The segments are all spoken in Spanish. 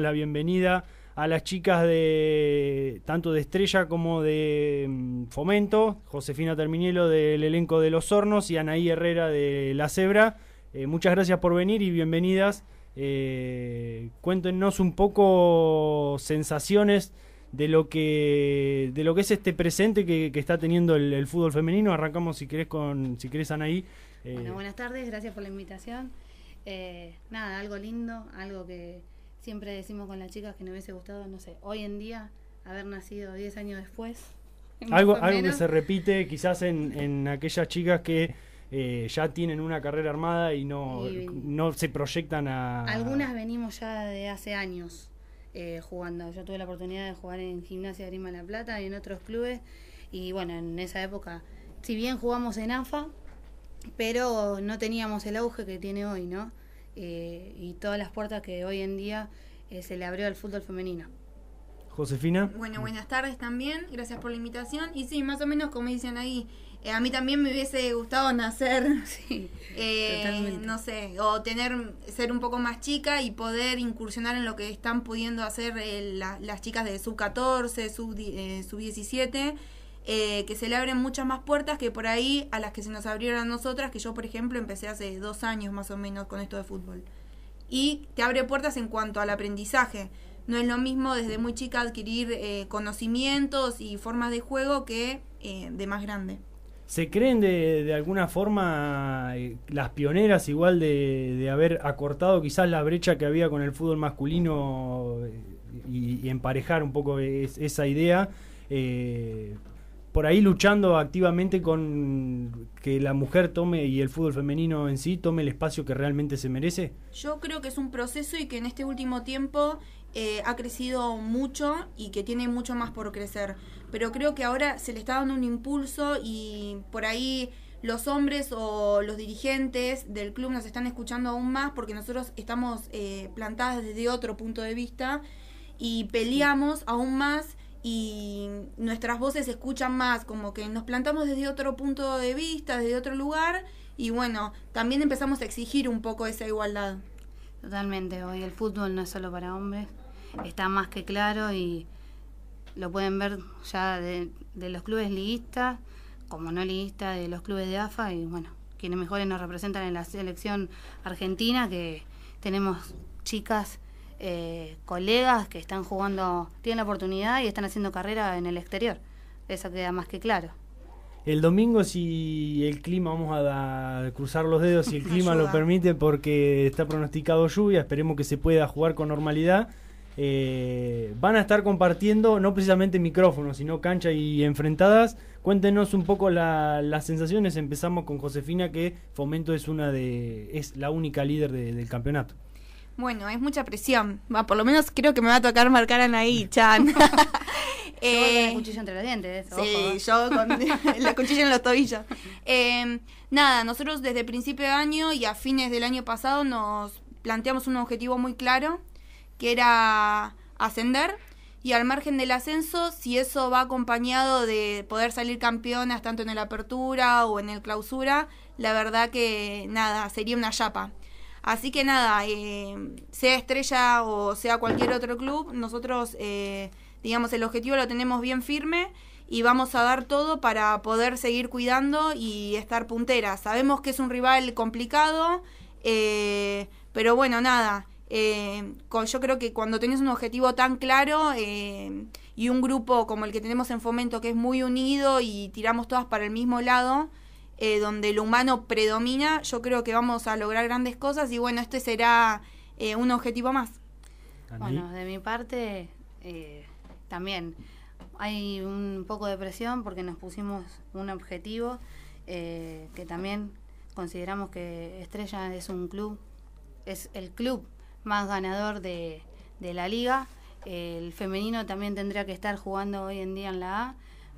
la bienvenida a las chicas de tanto de Estrella como de mm, Fomento, Josefina Terminielo del elenco de Los Hornos y Anaí Herrera de La Cebra. Eh, muchas gracias por venir y bienvenidas. Eh, cuéntenos un poco sensaciones de lo que de lo que es este presente que, está teniendo el, fútbol femenino. Arrancamos si querés con si querés Anaí. Eh, bueno, buenas tardes, gracias por la invitación. nada, algo lindo, algo que, siempre decimos con las chicas que nos hubiese gustado, no sé, hoy en día haber nacido 10 años después. Algo, algo que se repite quizás en, en aquellas chicas que eh, ya tienen una carrera armada y no, no se proyectan a... Algunas venimos ya de hace años eh, jugando. Yo tuve la oportunidad de jugar en Gimnasia de Grima La Plata y en otros clubes. Y bueno, en esa época, si bien jugamos en AFA, pero no teníamos el auge que tiene hoy, ¿no? Eh, y todas las puertas que hoy en día eh, se le abrió al fútbol femenino. Josefina. Bueno, buenas tardes también, gracias por la invitación. Y sí, más o menos como dicen ahí, eh, a mí también me hubiese gustado nacer, sí, no sé, o tener, ser un poco más chica y poder incursionar en lo que están pudiendo hacer las chicas de sub 14, sub, sub 17 eh, que se le abren muchas más puertas que por ahí a las que se nos abrieron a nosotras, que yo por ejemplo empecé hace dos años más o menos con esto de fútbol. Y te abre puertas en cuanto al aprendizaje. No es lo mismo desde muy chica adquirir eh, conocimientos y formas de juego que eh, de más grande. ¿Se creen de, alguna forma las pioneras igual de, haber acortado quizás la brecha que había con el fútbol masculino y, emparejar un poco esa idea? por ahí luchando activamente con que la mujer tome y el fútbol femenino en sí tome el espacio que realmente se merece? Yo creo que es un proceso y que en este último tiempo eh, ha crecido mucho y que tiene mucho más por crecer. Pero creo que ahora se le está dando un impulso y por ahí los hombres o los dirigentes del club nos están escuchando aún más porque nosotros estamos eh, plantadas desde otro punto de vista y peleamos aún más y nuestras voces se escuchan más, como que nos plantamos desde otro punto de vista, desde otro lugar, y bueno, también empezamos a exigir un poco esa igualdad. Totalmente, hoy el fútbol no es solo para hombres, está más que claro y lo pueden ver ya de, los clubes liguistas, como no liguistas, de los clubes de AFA, y bueno, quienes mejores nos representan en la selección argentina, que tenemos chicas eh, colegas que están jugando, tienen la oportunidad y están haciendo carrera en el exterior. Eso queda más que claro. El domingo, si el clima, vamos a, cruzar los dedos, si el clima lo permite, porque está pronosticado lluvia, esperemos que se pueda jugar con normalidad. Eh, van a estar compartiendo, no precisamente micrófonos, sino cancha y enfrentadas. Cuéntenos un poco las sensaciones. Empezamos con Josefina, que Fomento es una de, es la única líder del campeonato. Bueno, es mucha presión. por lo menos creo que me va a tocar marcar a Chan. con la eh, cuchilla entre los dientes. Sí, ¿eh? yo con la cuchilla en los tobillos. Em, nada, nosotros desde principio de año y a fines del año pasado nos planteamos un objetivo muy claro, que era ascender. Y al margen del ascenso, si eso va acompañado de poder salir campeonas tanto en la apertura o en el clausura, la verdad que nada, sería una chapa. Así que nada, eh, sea Estrella o sea cualquier otro club, nosotros, eh, digamos, el objetivo lo tenemos bien firme y vamos a dar todo para poder seguir cuidando y estar puntera. Sabemos que es un rival complicado, eh, pero bueno, nada. yo creo que cuando tenés un objetivo tan claro y un grupo como el que tenemos en Fomento, que es muy unido y tiramos todas para el mismo lado, eh, donde el humano predomina, yo creo que vamos a lograr grandes cosas y bueno, este será eh, un objetivo más. Bueno, de mi parte eh, también hay un poco de presión porque nos pusimos un objetivo que también consideramos que Estrella es un club, es el club más ganador de, la liga. El femenino también tendría que estar jugando hoy en día en la A.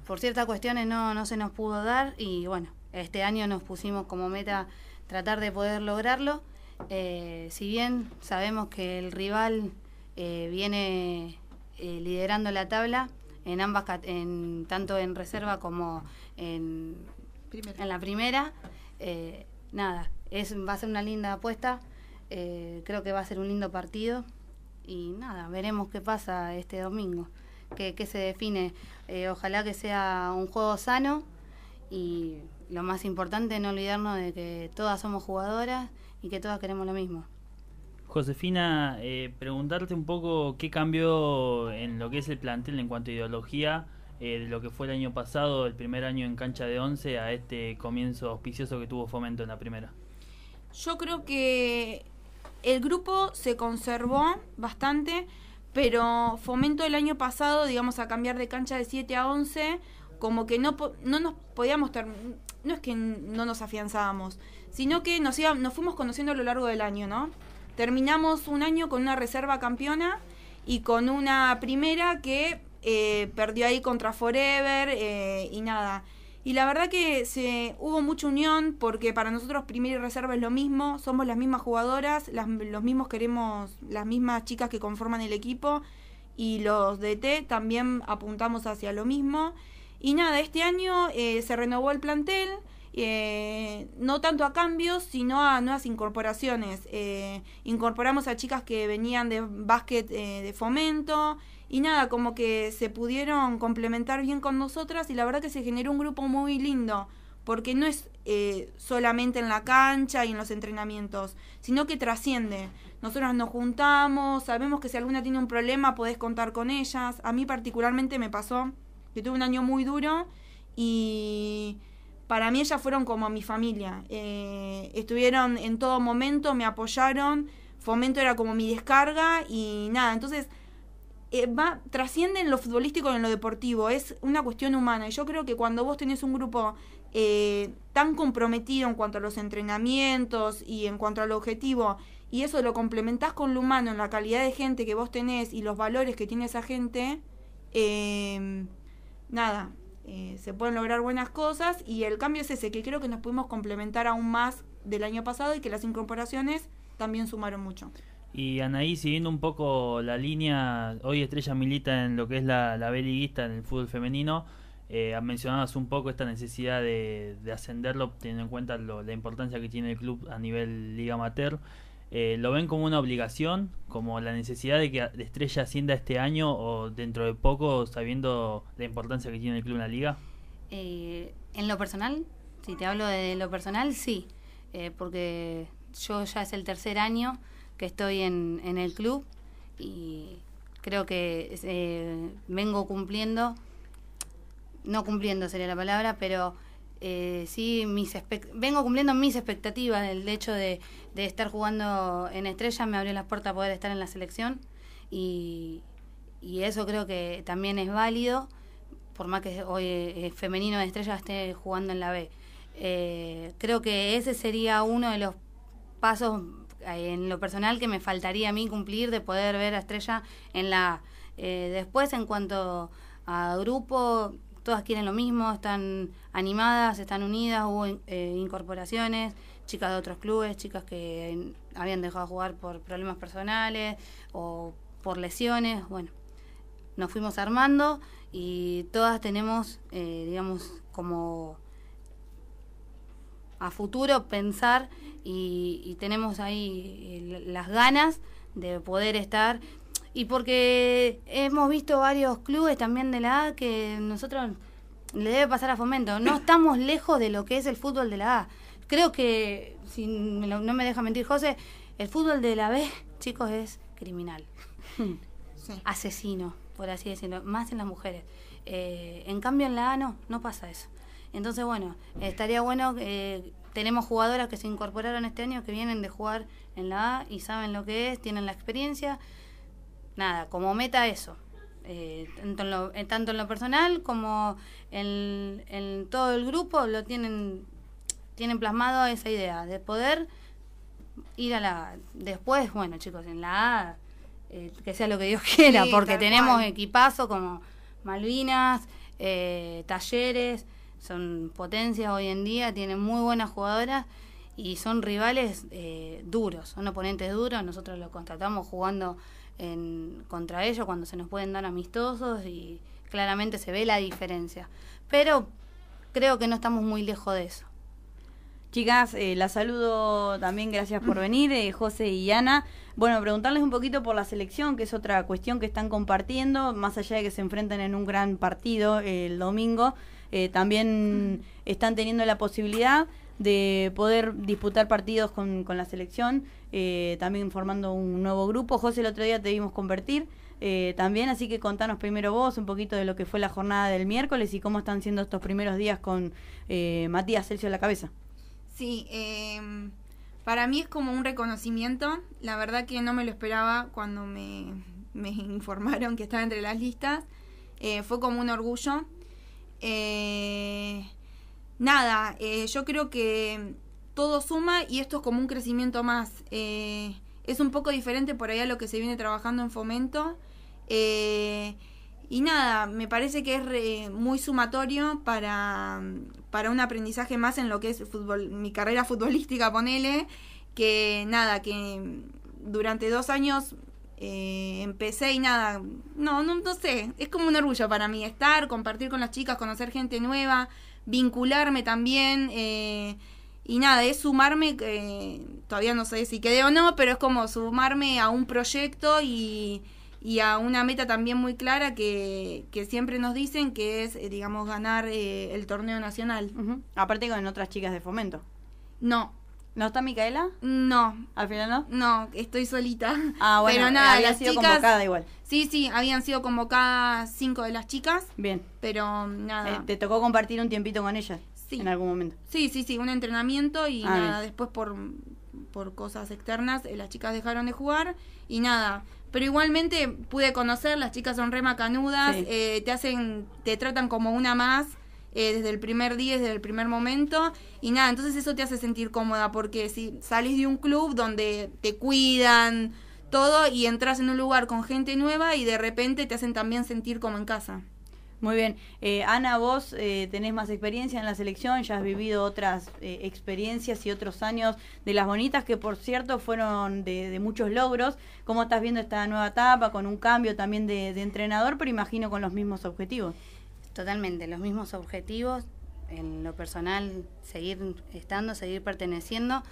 Por ciertas cuestiones no, no se nos pudo dar y bueno, este año nos pusimos como meta tratar de poder lograrlo. Eh, si bien sabemos que el rival eh, viene eh, liderando la tabla en ambas, tanto en reserva como en, en la primera, nada, es, va a ser una linda apuesta. creo que va a ser un lindo partido y nada, veremos qué pasa este domingo, qué, se define. ojalá que sea un juego sano y lo más importante es no olvidarnos de que todas somos jugadoras y que todas queremos lo mismo. Josefina, eh, preguntarte un poco qué cambió en lo que es el plantel en cuanto a ideología eh, de lo que fue el año pasado, el primer año en cancha de 11, a este comienzo auspicioso que tuvo Fomento en la primera. Yo creo que el grupo se conservó bastante, pero Fomento el año pasado, digamos, a cambiar de cancha de 7 a 11, como que no, no nos podíamos terminar no es que no nos afianzábamos, sino que nos, nos fuimos conociendo a lo largo del año, ¿no? Terminamos un año con una reserva campeona y con una primera que eh, perdió ahí contra Forever eh, y nada. Y la verdad que se, hubo mucha unión porque para nosotros primera y reserva es lo mismo, somos las mismas jugadoras, las, los mismos queremos, las mismas chicas que conforman el equipo y los DT también apuntamos hacia lo mismo. Y nada, este año eh, se renovó el plantel, eh, no tanto a cambios, sino a nuevas incorporaciones. Eh, incorporamos a chicas que venían de básquet de fomento y nada, como que se pudieron complementar bien con nosotras y la verdad que se generó un grupo muy lindo porque no es solamente en la cancha y en los entrenamientos, sino que trasciende. Nosotras nos juntamos, sabemos que si alguna tiene un problema podés contar con ellas. A mí particularmente me pasó yo tuve un año muy duro y para mí ellas fueron como mi familia. Eh, estuvieron en todo momento, me apoyaron, Fomento era como mi descarga y nada, entonces eh, va, trasciende en lo futbolístico y en lo deportivo, es una cuestión humana. Y yo creo que cuando vos tenés un grupo eh, tan comprometido en cuanto a los entrenamientos y en cuanto al objetivo, y eso lo complementás con lo humano, en la calidad de gente que vos tenés y los valores que tiene esa gente, eh, nada, eh, se pueden lograr buenas cosas y el cambio es ese, que creo que nos pudimos complementar aún más del año pasado y que las incorporaciones también sumaron mucho. Y Anaí, siguiendo un poco la línea, hoy Estrella milita en lo que es la, B liguista en el fútbol femenino. Eh, mencionabas un poco esta necesidad de, ascenderlo, teniendo en cuenta la importancia que tiene el club a nivel Liga Amateur. Eh, lo ven como una obligación, como la necesidad de que Estrella ascienda este año o dentro de poco, sabiendo la importancia que tiene el club en la liga? Eh, en lo personal, si te hablo de lo personal, sí, eh, porque yo ya es el tercer año que estoy en el club y creo que vengo cumpliendo, no cumpliendo sería la palabra, pero eh, sí, mis vengo cumpliendo mis expectativas. del hecho de, estar jugando en estrella me abrió las puertas a poder estar en la selección y, y eso creo que también es válido, por más que hoy eh, femenino de estrella esté jugando en la B. Eh, creo que ese sería uno de los pasos eh, en lo personal que me faltaría a mí cumplir de poder ver a estrella en la... Eh, después en cuanto a grupo todas quieren lo mismo, están animadas, están unidas, hubo eh, incorporaciones, chicas de otros clubes, chicas que habían dejado de jugar por problemas personales o por lesiones, bueno, nos fuimos armando y todas tenemos, eh, digamos, como a futuro pensar y tenemos ahí eh, las ganas de poder estar y porque hemos visto varios clubes también de la A que nosotros le debe pasar a fomento. No estamos lejos de lo que es el fútbol de la A. Creo que, si no me deja mentir José, el fútbol de la B, chicos, es criminal. Asesino, por así decirlo, más en las mujeres. Eh, en cambio, en la A no, no pasa eso. Entonces, bueno, estaría bueno, eh, tenemos jugadoras que se incorporaron este año, que vienen de jugar en la A y saben lo que es, tienen la experiencia nada, como meta eso. Eh, eh, tanto, en lo, personal como en, todo el grupo lo tienen tienen plasmado esa idea de poder ir a la después bueno chicos en la A eh, que sea lo que Dios quiera porque tenemos equipazo como Malvinas talleres son potencias hoy en día tienen muy buenas jugadoras y son rivales eh, duros, son oponentes duros, nosotros lo constatamos jugando en, contra ellos cuando se nos pueden dar amistosos y claramente se ve la diferencia. Pero creo que no estamos muy lejos de eso. Chicas, eh, las saludo también, gracias por venir, eh, José y Ana. Bueno, preguntarles un poquito por la selección, que es otra cuestión que están compartiendo, más allá de que se enfrenten en un gran partido eh, el domingo, eh, también están teniendo la posibilidad de poder disputar partidos con, la selección, eh, también formando un nuevo grupo. José, el otro día te vimos convertir eh, también, así que contanos primero vos un poquito de lo que fue la jornada del miércoles y cómo están siendo estos primeros días con eh, Matías Celcio en la cabeza. Sí, em, para mí es como un reconocimiento, la verdad que no me lo esperaba cuando me, me informaron que estaba entre las listas, fue como un orgullo. Eh, nada, eh, yo creo que todo suma y esto es como un crecimiento más. Eh, es un poco diferente por allá lo que se viene trabajando en fomento. Eh, y nada, me parece que es muy sumatorio para, para un aprendizaje más en lo que es fútbol, mi carrera futbolística, ponele, que nada, que durante dos años empecé y nada, no, no, no sé, es como un orgullo para mí estar, compartir con las chicas, conocer gente nueva, vincularme también. Eh, y nada, es sumarme, eh, todavía no sé si quedé o no, pero es como sumarme a un proyecto y, a una meta también muy clara que, siempre nos dicen que es, eh, digamos, ganar el torneo nacional. Aparte con otras chicas de fomento. No, ¿No está Micaela? No. ¿Al final no? No, estoy solita. Ah, bueno, pero nada, había sido convocada igual. Sí, sí, habían sido convocadas cinco de las chicas. Bien. Pero mm, nada. Eh, ¿Te tocó compartir un tiempito con ellas? Sí. En algún momento. Sí, sí, sí, un entrenamiento y ah, nada, después por, por cosas externas eh, las chicas dejaron de jugar y nada. Pero igualmente pude conocer, las chicas son re macanudas, eh, te hacen, te tratan como una más. Eh, desde el primer día, desde el primer momento. Y nada, entonces eso te hace sentir cómoda porque si salís de un club donde te cuidan todo y entras en un lugar con gente nueva y de repente te hacen también sentir como en casa. Muy bien. Eh, Ana, vos eh, tenés más experiencia en la selección, ya has vivido otras experiencias y otros años de las bonitas, que por cierto fueron de, muchos logros. ¿Cómo estás viendo esta nueva etapa con un cambio también de entrenador, pero imagino con los mismos objetivos? Totalmente, los mismos objetivos, en lo personal seguir estando, seguir perteneciendo,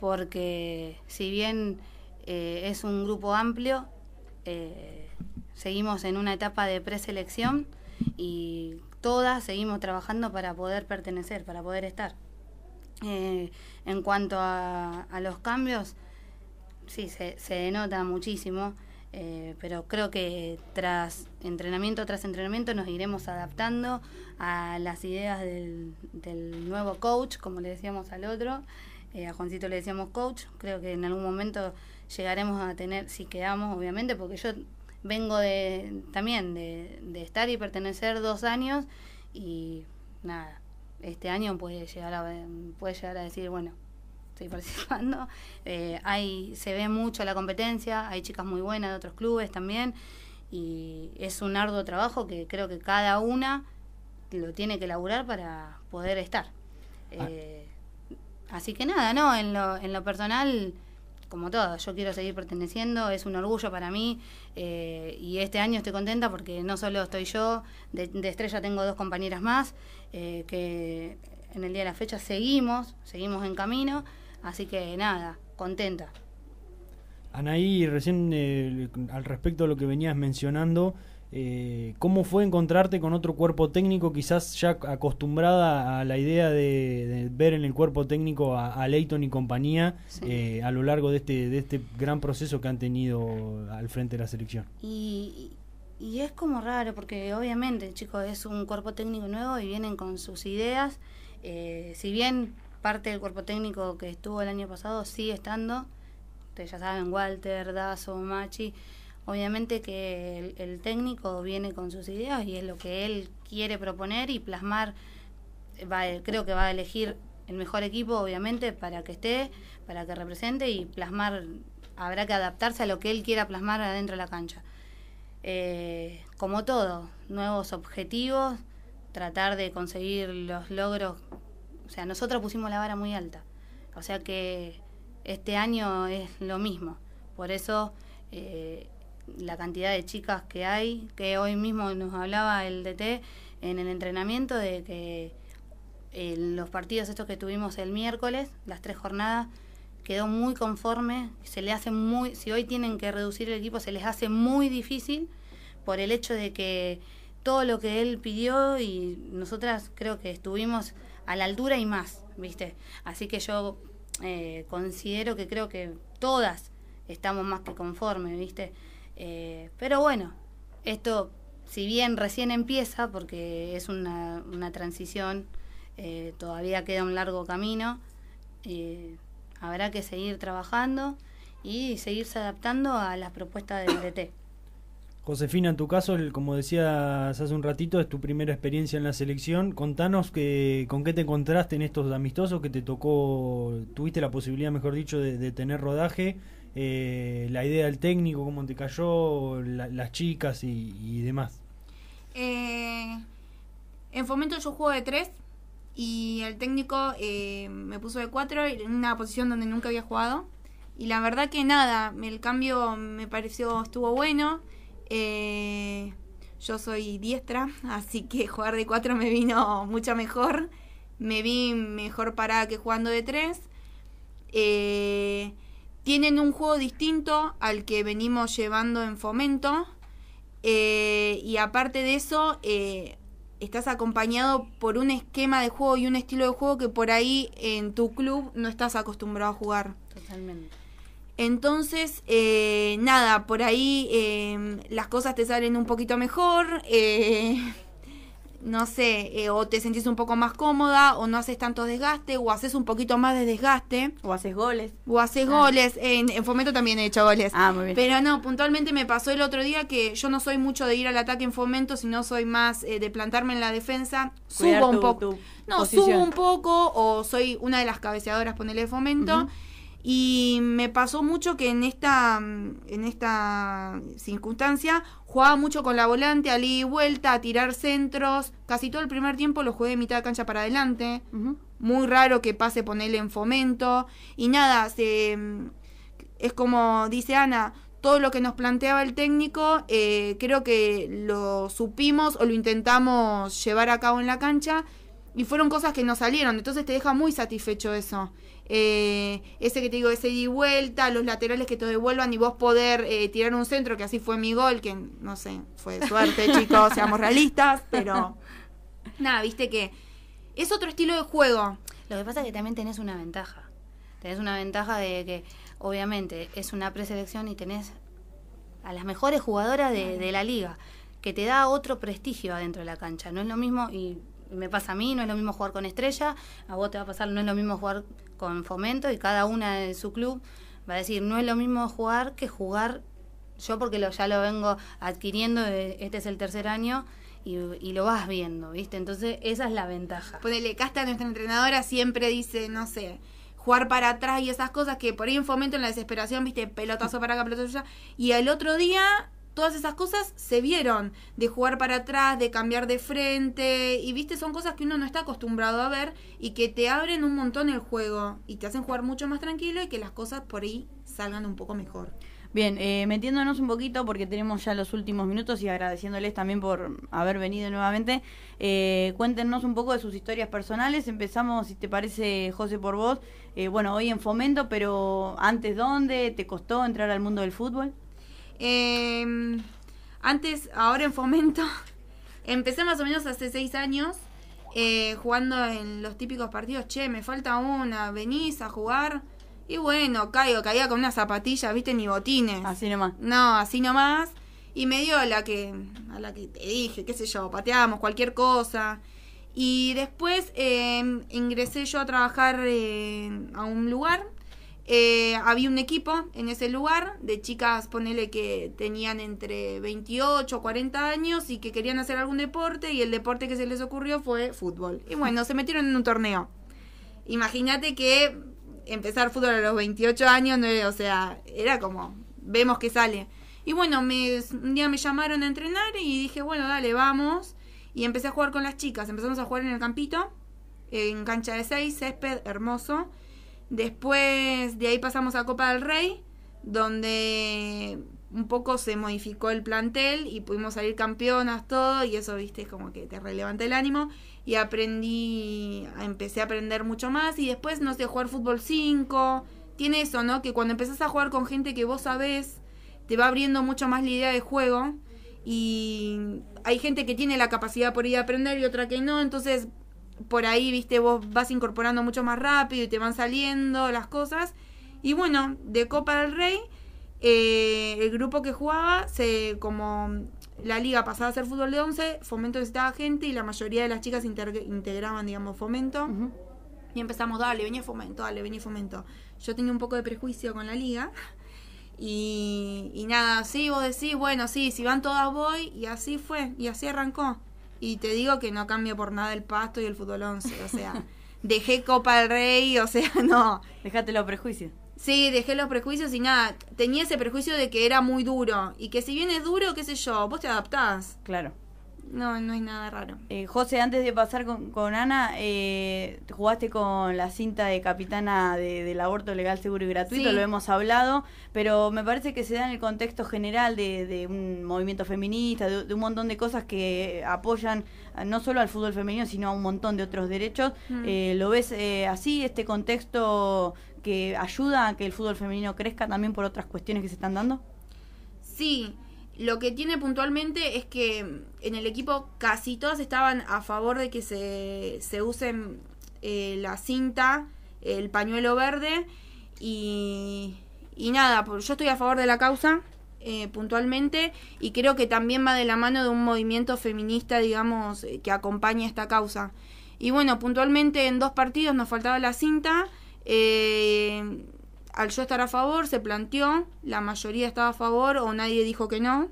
porque si bien eh, es un grupo amplio, eh, seguimos en una etapa de preselección y todas seguimos trabajando para poder pertenecer, para poder estar. Eh, en cuanto a, los cambios, sí, se, se denota muchísimo eh, pero creo que tras entrenamiento tras entrenamiento nos iremos adaptando a las ideas del, nuevo coach, como le decíamos al otro. Eh, a Juancito le decíamos coach. Creo que en algún momento llegaremos a tener, si quedamos, obviamente, porque yo vengo de también de, estar y pertenecer dos años y nada, este año puede llegar a, puede llegar a decir, bueno, estoy participando. Eh, hay, se ve mucho la competencia, hay chicas muy buenas de otros clubes también y es un arduo trabajo que creo que cada una lo tiene que laburar para poder estar. Ah. Eh, así que nada, no, en lo, en lo personal, como todo, yo quiero seguir perteneciendo, es un orgullo para mí eh, y este año estoy contenta porque no solo estoy yo, de, estrella tengo dos compañeras más que en el día de la fecha seguimos, seguimos en camino Así que nada, contenta. Anaí, recién eh, al respecto de lo que venías mencionando, eh, ¿cómo fue encontrarte con otro cuerpo técnico, quizás ya acostumbrada a la idea de, ver en el cuerpo técnico a, Leighton y compañía eh, a lo largo de este, de este gran proceso que han tenido al frente de la selección? Y, es como raro, porque obviamente, chico es un cuerpo técnico nuevo y vienen con sus ideas. si bien parte del cuerpo técnico que estuvo el año pasado sigue estando. Ustedes ya saben, Walter, Dazo, Machi. Obviamente que el, técnico viene con sus ideas y es lo que él quiere proponer y plasmar. Va, creo que va a elegir el mejor equipo, obviamente, para que esté, para que represente y plasmar. Habrá que adaptarse a lo que él quiera plasmar adentro de la cancha. Eh, como todo, nuevos objetivos, tratar de conseguir los logros o sea, nosotros pusimos la vara muy alta. O sea que este año es lo mismo. Por eso eh, la cantidad de chicas que hay, que hoy mismo nos hablaba el DT en el entrenamiento de que en eh, los partidos estos que tuvimos el miércoles, las tres jornadas, quedó muy conforme, se le hace muy, si hoy tienen que reducir el equipo, se les hace muy difícil por el hecho de que todo lo que él pidió y nosotras creo que estuvimos a la altura y más, ¿viste? Así que yo eh, considero que creo que todas estamos más que conformes, ¿viste? Eh, pero bueno, esto, si bien recién empieza, porque es una, transición, eh, todavía queda un largo camino, habrá que seguir trabajando y seguirse adaptando a las propuestas del DT. Josefina, en tu caso, como decías hace un ratito, es tu primera experiencia en la selección. Contanos que, con qué te encontraste en estos amistosos que te tocó, tuviste la posibilidad, mejor dicho, de, tener rodaje, eh, la idea del técnico, cómo te cayó, las chicas y, demás. Eh, en Fomento yo juego de tres y el técnico eh, me puso de cuatro en una posición donde nunca había jugado. Y la verdad que nada, el cambio me pareció, estuvo bueno. Eh, yo soy diestra, así que jugar de 4 me vino mucho mejor. Me vi mejor parada que jugando de 3. Eh, tienen un juego distinto al que venimos llevando en fomento. Eh, y aparte de eso, eh, estás acompañado por un esquema de juego y un estilo de juego que por ahí en tu club no estás acostumbrado a jugar. Totalmente. Entonces, eh, nada, por ahí eh, las cosas te salen un poquito mejor, eh, no sé, o te sentís un poco más cómoda, o no haces tanto desgaste, o haces un poquito más de desgaste. O haces goles. O haces ah. goles, en, Fomento también he hecho goles. Ah, muy bien. Pero no, puntualmente me pasó el otro día que yo no soy mucho de ir al ataque en Fomento, sino soy más de plantarme en la defensa, subo un poco. No, subo un poco, o soy una de las cabeceadoras, ponele de Fomento. Y me pasó mucho que en esta, mm, en esta circunstancia jugaba mucho con la volante, al y vuelta, a tirar centros. Casi todo el primer tiempo lo jugué de mitad de cancha para adelante. Muy raro que pase ponerle en fomento. Y nada, se, mm, es como dice Ana, todo lo que nos planteaba el técnico, eh, creo que lo supimos o lo intentamos llevar a cabo en la cancha y fueron cosas que no salieron, entonces te deja muy satisfecho eso eh, ese que te digo, ese y vuelta, los laterales que te devuelvan y vos poder eh, tirar un centro, que así fue mi gol, que no sé, fue suerte, chicos, seamos realistas, pero nada, viste que es otro estilo de juego. Lo que pasa es que también tenés una ventaja. Tenés una ventaja de que, obviamente, es una preselección y tenés a las mejores jugadoras de, de la liga, que te da otro prestigio adentro de la cancha. No es lo mismo, y me pasa a mí, no es lo mismo jugar con Estrella, a vos te va a pasar, no es lo mismo jugar con Fomento y cada una de su club va a decir, no es lo mismo jugar que jugar yo porque lo, ya lo vengo adquiriendo, este es el tercer año. Y, lo vas viendo, ¿viste? Entonces, esa es la ventaja. Ponele, Casta, nuestra entrenadora, siempre dice, no sé, jugar para atrás y esas cosas que por ahí en fomento en la desesperación, viste, pelotazo para acá, pelotazo allá. Y al otro día todas esas cosas se vieron, de jugar para atrás, de cambiar de frente, y viste, son cosas que uno no está acostumbrado a ver y que te abren un montón el juego y te hacen jugar mucho más tranquilo y que las cosas por ahí salgan un poco mejor. Bien, eh, metiéndonos un poquito porque tenemos ya los últimos minutos y agradeciéndoles también por haber venido nuevamente, eh, cuéntenos un poco de sus historias personales. Empezamos, si te parece, José, por vos. Eh, bueno, hoy en Fomento, pero antes dónde, ¿te costó entrar al mundo del fútbol? Eh, antes, ahora en Fomento, empecé más o menos hace seis años eh, jugando en los típicos partidos. Che, me falta una, venís a jugar. Y bueno, caigo, caía con unas zapatillas, viste, ni botines. Así nomás. No, así nomás. Y me dio la que, a la que te dije, qué sé yo, pateábamos cualquier cosa. Y después em, ingresé yo a trabajar eh, a un lugar eh, había un equipo en ese lugar de chicas, ponele que tenían entre 28 o 40 años y que querían hacer algún deporte y el deporte que se les ocurrió fue fútbol. Y bueno, se metieron en un torneo. Imagínate que empezar fútbol a los 28 años, no, o sea, era como, vemos que sale. Y bueno, me, un día me llamaron a entrenar y dije, bueno, dale, vamos. Y empecé a jugar con las chicas. Empezamos a jugar en el campito, en cancha de seis, césped hermoso. Después de ahí pasamos a Copa del Rey, donde un poco se modificó el plantel y pudimos salir campeonas, todo, y eso, viste, como que te relevante el ánimo. Y aprendí, empecé a aprender mucho más y después, no sé, jugar fútbol 5. Tiene eso, ¿no? Que cuando empezás a jugar con gente que vos sabés, te va abriendo mucho más la idea de juego. Y hay gente que tiene la capacidad por ir a aprender y otra que no, entonces por ahí, viste, vos vas incorporando mucho más rápido y te van saliendo las cosas. Y bueno, de Copa del Rey, eh, el grupo que jugaba, se como la liga pasaba a ser fútbol de 11, Fomento necesitaba gente y la mayoría de las chicas integraban, digamos, Fomento. Y empezamos, dale, venía Fomento, dale, venía Fomento. Yo tenía un poco de prejuicio con la liga. Y, y nada, sí, vos decís, bueno, sí, si van todas voy. Y así fue, y así arrancó. Y te digo que no cambio por nada el pasto y el fútbol 11. O sea, dejé Copa del Rey, o sea, no. Dejate los prejuicios. Sí, dejé los prejuicios y nada. Tenía ese prejuicio de que era muy duro. Y que si bien es duro, qué sé yo, vos te adaptás. Claro. No, no hay nada raro. Eh, José, antes de pasar con, con Ana, eh, jugaste con la cinta de capitana del aborto legal, seguro y gratuito, lo hemos hablado, pero me parece que se da en el contexto general de, de un movimiento feminista, de, un montón de cosas que apoyan eh, no solo al fútbol femenino, sino a un montón de otros derechos. Mm. Eh, ¿Lo ves así, este contexto que ayuda a que el fútbol femenino crezca también por otras cuestiones que se están dando? Sí, lo que tiene puntualmente es que en el equipo casi todas estaban a favor de que se, use usen eh, la cinta, el pañuelo verde y, y nada, pues yo estoy a favor de la causa eh, puntualmente y creo que también va de la mano de un movimiento feminista, digamos, eh, que acompaña esta causa. Y bueno, puntualmente en dos partidos nos faltaba la cinta al yo estar a favor se planteó, la mayoría estaba a favor o nadie dijo que no.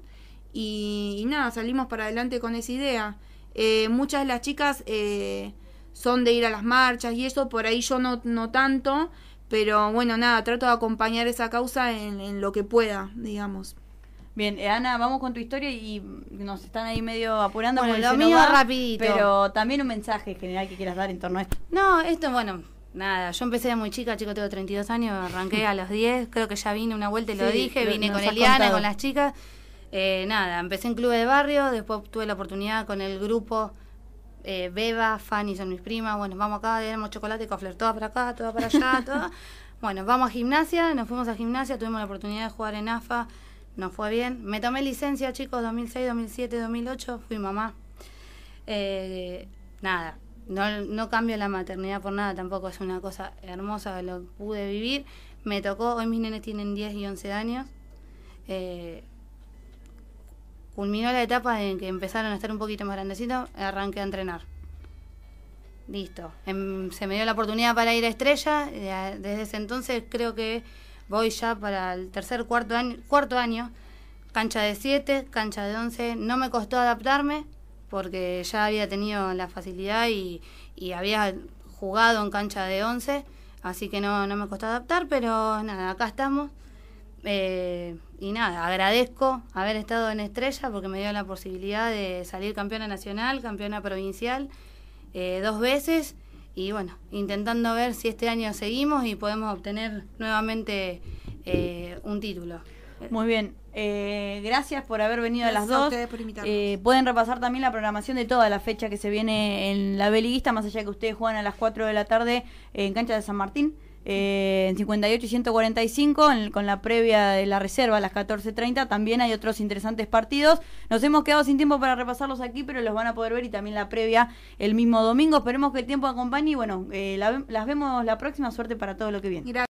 Y, nada, salimos para adelante con esa idea. Eh, muchas de las chicas eh, son de ir a las marchas y eso, por ahí yo no, no tanto, pero bueno, nada, trato de acompañar esa causa en, lo que pueda, digamos. Bien, eh, Ana, vamos con tu historia y nos están ahí medio apurando bueno, lo mío rapidito. Pero también un mensaje general que quieras dar en torno a esto. No, esto, bueno, Nada, yo empecé de muy chica, chico, tengo 32 años, arranqué a los 10, creo que ya vine una vuelta y lo dije, vine con Eliana, con las chicas. Eh, nada, empecé en club de barrio, después tuve la oportunidad con el grupo eh, Beba, Fanny son mis primas, bueno, vamos acá, éramos chocolate, cofler, todas para acá, todas para allá, todas. Bueno, vamos a gimnasia, nos fuimos a gimnasia, tuvimos la oportunidad de jugar en AFA, nos fue bien. Me tomé licencia, chicos, 2006, 2007, 2008, fui mamá. Eh, nada, no, cambio la maternidad por nada, tampoco es una cosa hermosa, lo pude vivir. Me tocó, hoy mis nenes tienen 10 y 11 años. Eh, culminó la etapa en que empezaron a estar un poquito más grandecitos, arranqué a entrenar. Listo. Em, se me dio la oportunidad para ir a Estrella. Desde ese entonces creo que voy ya para el tercer, cuarto año, cuarto año cancha de 7, cancha de 11. No me costó adaptarme porque ya había tenido la facilidad y, había jugado en cancha de 11, así que no, me costó adaptar, pero nada, acá estamos. Eh, y nada, agradezco haber estado en Estrella porque me dio la posibilidad de salir campeona nacional, campeona provincial, eh, dos veces. Y bueno, intentando ver si este año seguimos y podemos obtener nuevamente eh, un título. Muy bien, eh, gracias por haber venido a las dos. eh, pueden repasar también la programación de toda la fecha que se viene en la Beliguista, más allá que ustedes juegan a las 4 de la tarde en Cancha de San Martín. Eh, en 58 y 145, con la previa de la reserva a las 14.30. También hay otros interesantes partidos. Nos hemos quedado sin tiempo para repasarlos aquí, pero los van a poder ver y también la previa el mismo domingo. Esperemos que el tiempo acompañe y bueno, eh, las vemos la próxima. Suerte para todo lo que viene.